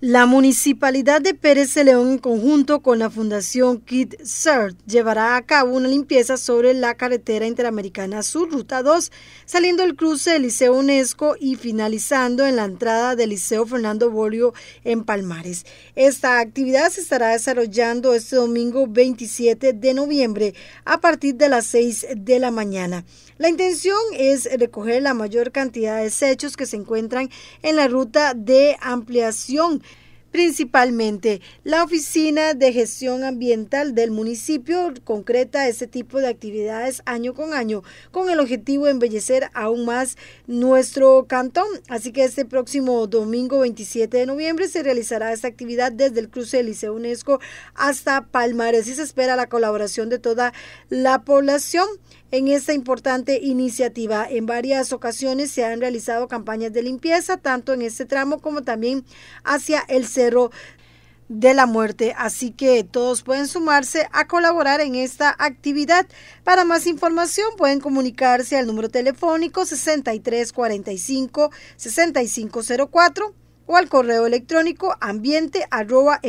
La Municipalidad de Pérez de León, en conjunto con la Fundación Kid CERT, llevará a cabo una limpieza sobre la carretera interamericana sur, ruta 2, saliendo del cruce del Liceo UNESCO y finalizando en la entrada del Liceo Fernando Bolio en Palmares. Esta actividad se estará desarrollando este domingo 27 de noviembre a partir de las 6 de la mañana. La intención es recoger la mayor cantidad de desechos que se encuentran en la ruta de ampliación Principalmente, la Oficina de Gestión Ambiental del municipio concreta este tipo de actividades año con año con el objetivo de embellecer aún más nuestro cantón. Así que este próximo domingo 27 de noviembre se realizará esta actividad desde el cruce del Liceo UNESCO hasta Palmares y se espera la colaboración de toda la población en esta importante iniciativa. En varias ocasiones se han realizado campañas de limpieza, tanto en este tramo como también hacia el centro de la Muerte. Así que todos pueden sumarse a colaborar en esta actividad. Para más información pueden comunicarse al número telefónico 6345-6504 o al correo electrónico ambiente arroba